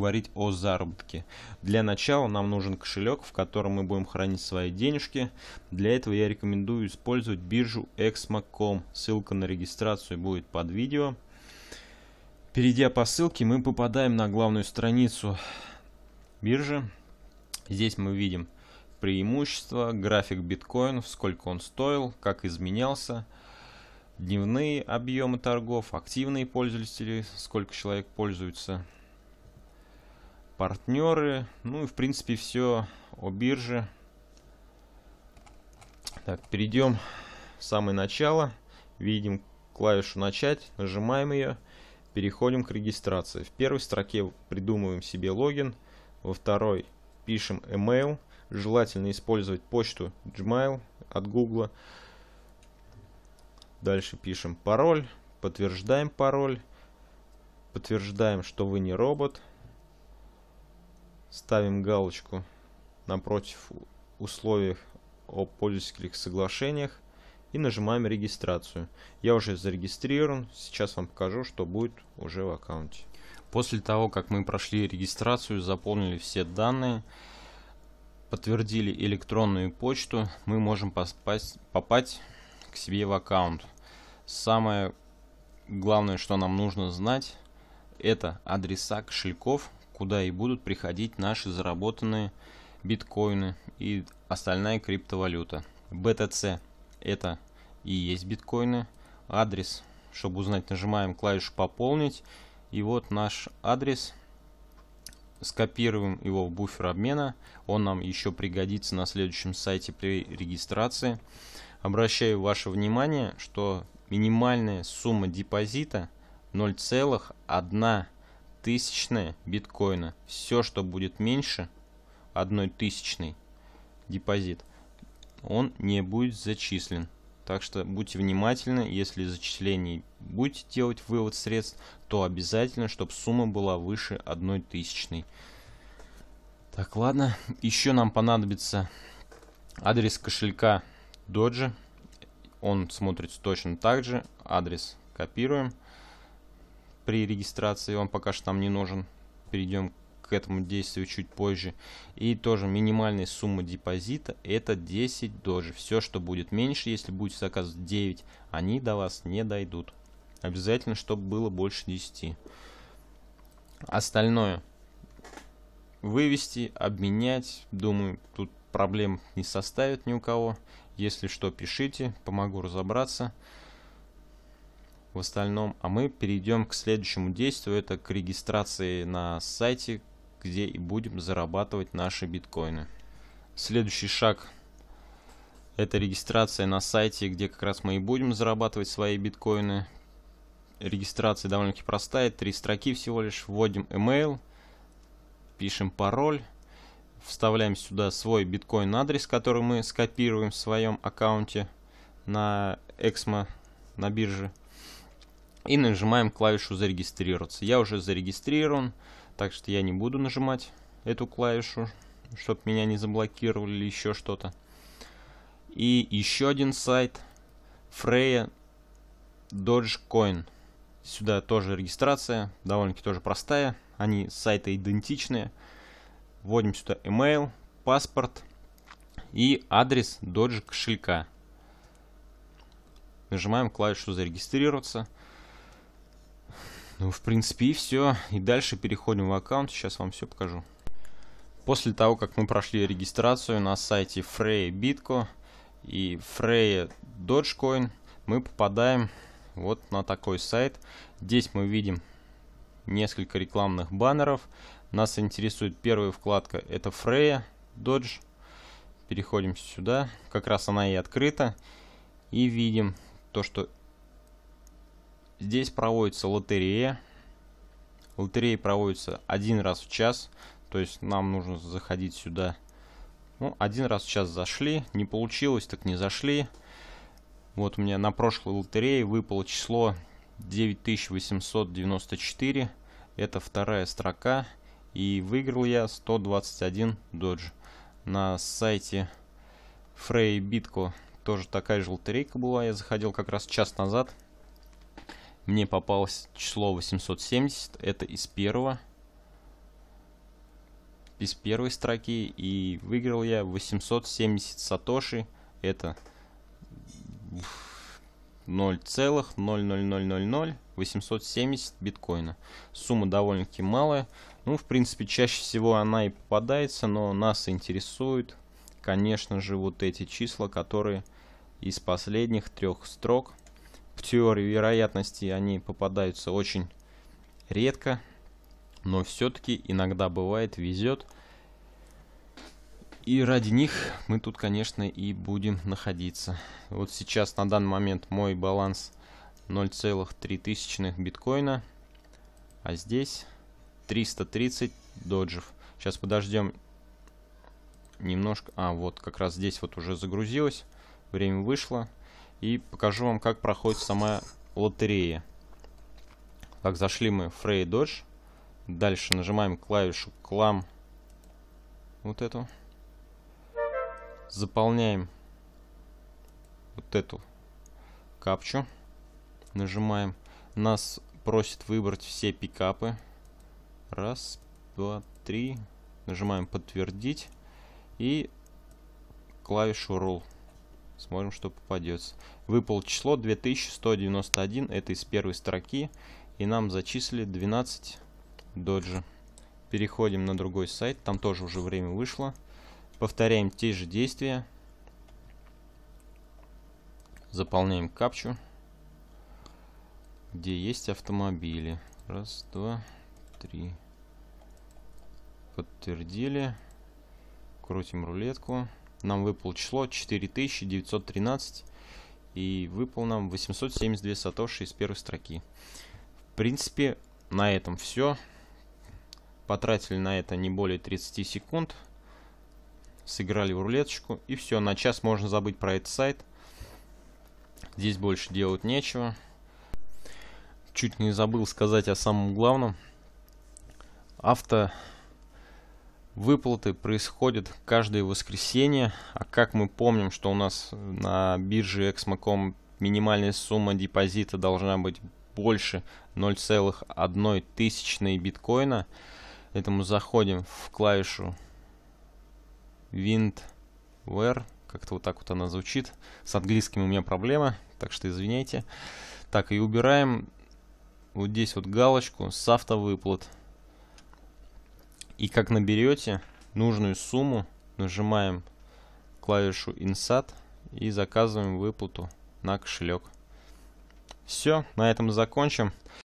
говорить о заработке. Для начала нам нужен кошелек, в котором мы будем хранить свои денежки. Для этого я рекомендую использовать биржу Exmo.com. Ссылка на регистрацию будет под видео. Перейдя по ссылке, мы попадаем на главную страницу биржи. Здесь мы видим преимущества, график биткоинов, сколько он стоил, как изменялся, дневные объемы торгов, активные пользователи, сколько человек пользуются партнеры, ну и в принципе все о бирже. Так, перейдем в самое начало, видим клавишу начать, нажимаем ее, переходим к регистрации. В первой строке придумываем себе логин, во второй пишем email, желательно использовать почту Gmail от Google. Дальше пишем пароль, подтверждаем пароль, подтверждаем, что вы не робот, ставим галочку напротив условий о пользовательских соглашениях и нажимаем регистрацию. Я уже зарегистрирован, сейчас вам покажу, что будет уже в аккаунте. После того, как мы прошли регистрацию, заполнили все данные, подтвердили электронную почту, мы можем попасть, попасть к себе в аккаунт. Самое главное, что нам нужно знать, это адреса кошельков, куда и будут приходить наши заработанные биткоины и остальная криптовалюта. BTC это и есть биткоины. Адрес, чтобы узнать, нажимаем клавишу «Пополнить». И вот наш адрес. Скопируем его в буфер обмена. Он нам еще пригодится на следующем сайте при регистрации. Обращаю ваше внимание, что минимальная сумма депозита 0,1 тысячная биткоина. Все, что будет меньше одной тысячной депозит, он не будет зачислен. Так что будьте внимательны, если зачислений будете делать вывод средств, то обязательно, чтобы сумма была выше одной тысячной. Так, ладно. Еще нам понадобится адрес кошелька Доджи. Он смотрится точно так же. Адрес копируем при регистрации, вам пока что нам не нужен. Перейдем к этому действию чуть позже. И тоже минимальная сумма депозита это 10 дожи. Все, что будет меньше, если будет заказ 9, они до вас не дойдут. Обязательно, чтобы было больше 10. Остальное вывести, обменять. Думаю, тут проблем не составит ни у кого. Если что, пишите, помогу разобраться в остальном. А мы перейдем к следующему действию, это к регистрации на сайте, где и будем зарабатывать наши биткоины. Следующий шаг это регистрация на сайте, где как раз мы и будем зарабатывать свои биткоины. Регистрация довольно-таки простая, три строки всего лишь. Вводим email, пишем пароль, вставляем сюда свой биткоин-адрес, который мы скопируем в своем аккаунте на Exmo на бирже и нажимаем клавишу зарегистрироваться. Я уже зарегистрирован, так что я не буду нажимать эту клавишу, чтобы меня не заблокировали или еще что-то. И еще один сайт Freya Dogecoin. Сюда тоже регистрация, довольно-таки тоже простая. Они сайты идентичные. Вводим сюда email, паспорт и адрес Doge кошелька. Нажимаем клавишу «Зарегистрироваться». Ну, в принципе, и все. И дальше переходим в аккаунт. Сейчас вам все покажу. После того, как мы прошли регистрацию на сайте Freya Bitco и Freya Dogecoin, мы попадаем вот на такой сайт. Здесь мы видим несколько рекламных баннеров. Нас интересует первая вкладка. Это Freya Dodge. Переходим сюда. Как раз она и открыта. И видим то, что Здесь проводится лотерея. Лотереи проводится один раз в час. То есть нам нужно заходить сюда. Ну, один раз в час зашли. Не получилось, так не зашли. Вот у меня на прошлой лотерее выпало число 9894. Это вторая строка. И выиграл я 121 додж. На сайте Frey Bitco тоже такая же лотерейка была. Я заходил как раз час назад. Мне попалось число 870. Это из первого. Из первой строки. И выиграл я 870 сатоши. Это 0,00000 биткоина. Сумма довольно-таки малая. Ну, в принципе, чаще всего она и попадается, но нас интересует, конечно же, вот эти числа, которые из последних трех строк в теории вероятности они попадаются очень редко, но все-таки иногда бывает, везет. И ради них мы тут, конечно, и будем находиться. Вот сейчас на данный момент мой баланс 0,003 биткоина, а здесь 330 доджев. Сейчас подождем немножко. А, вот как раз здесь вот уже загрузилось. Время вышло и покажу вам, как проходит сама лотерея. Так, зашли мы в Frey Dodge. Дальше нажимаем клавишу клам. Вот эту. Заполняем вот эту капчу. Нажимаем. Нас просит выбрать все пикапы. Раз, два, три. Нажимаем подтвердить. И клавишу roll. Смотрим, что попадется. Выпало число 2191. Это из первой строки. И нам зачислили 12 доджи. Переходим на другой сайт. Там тоже уже время вышло. Повторяем те же действия. Заполняем капчу. Где есть автомобили. Раз, два, три. Подтвердили. Крутим рулетку нам выпало число 4913 и выпал нам 872 сатоши из первой строки. В принципе, на этом все. Потратили на это не более 30 секунд. Сыграли в рулеточку. И все, на час можно забыть про этот сайт. Здесь больше делать нечего. Чуть не забыл сказать о самом главном. Авто Выплаты происходят каждое воскресенье, а как мы помним, что у нас на бирже Exmacom минимальная сумма депозита должна быть больше 0,1 тысячной биткоина, поэтому заходим в клавишу WindWare, как-то вот так вот она звучит, с английским у меня проблема, так что извиняйте. Так, и убираем вот здесь вот галочку с автовыплат. выплат и как наберете нужную сумму, нажимаем клавишу Insat и заказываем выплату на кошелек. Все, на этом закончим.